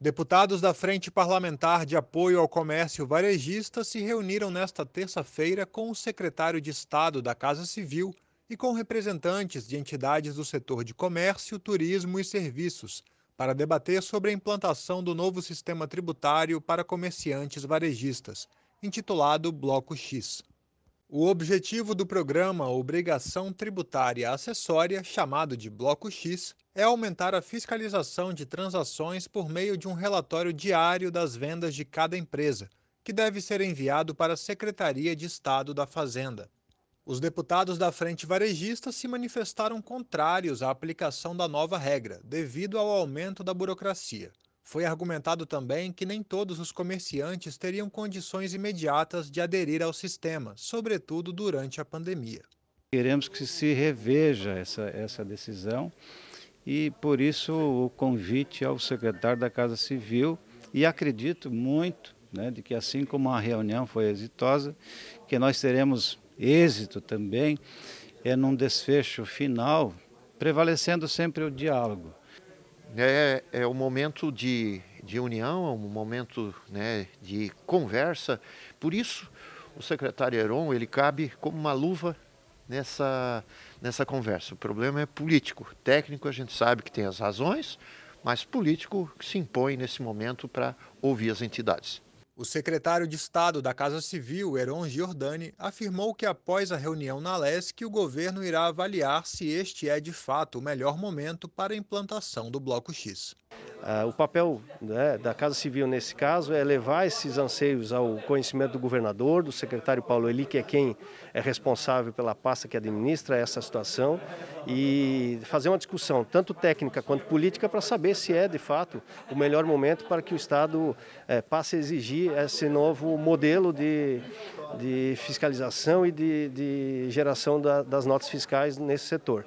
Deputados da Frente Parlamentar de Apoio ao Comércio Varejista se reuniram nesta terça-feira com o secretário de Estado da Casa Civil e com representantes de entidades do setor de comércio, turismo e serviços para debater sobre a implantação do novo sistema tributário para comerciantes varejistas, intitulado Bloco X. O objetivo do programa Obrigação Tributária Acessória, chamado de Bloco X, é aumentar a fiscalização de transações por meio de um relatório diário das vendas de cada empresa, que deve ser enviado para a Secretaria de Estado da Fazenda. Os deputados da Frente Varejista se manifestaram contrários à aplicação da nova regra, devido ao aumento da burocracia. Foi argumentado também que nem todos os comerciantes teriam condições imediatas de aderir ao sistema, sobretudo durante a pandemia. Queremos que se reveja essa, essa decisão e, por isso, o convite ao secretário da Casa Civil e acredito muito né, de que, assim como a reunião foi exitosa, que nós teremos êxito também é num desfecho final, prevalecendo sempre o diálogo. É, é um momento de, de união, é um momento né, de conversa. Por isso, o secretário Heron, ele cabe como uma luva nessa, nessa conversa. O problema é político. Técnico, a gente sabe que tem as razões, mas político se impõe nesse momento para ouvir as entidades. O secretário de Estado da Casa Civil, Heron Giordani, afirmou que após a reunião na LESC, o governo irá avaliar se este é de fato o melhor momento para a implantação do Bloco X. Ah, o papel né, da Casa Civil nesse caso é levar esses anseios ao conhecimento do governador, do secretário Paulo Eli, que é quem é responsável pela pasta que administra essa situação, e fazer uma discussão, tanto técnica quanto política, para saber se é de fato o melhor momento para que o Estado é, passe a exigir esse novo modelo de, de fiscalização e de, de geração da, das notas fiscais nesse setor.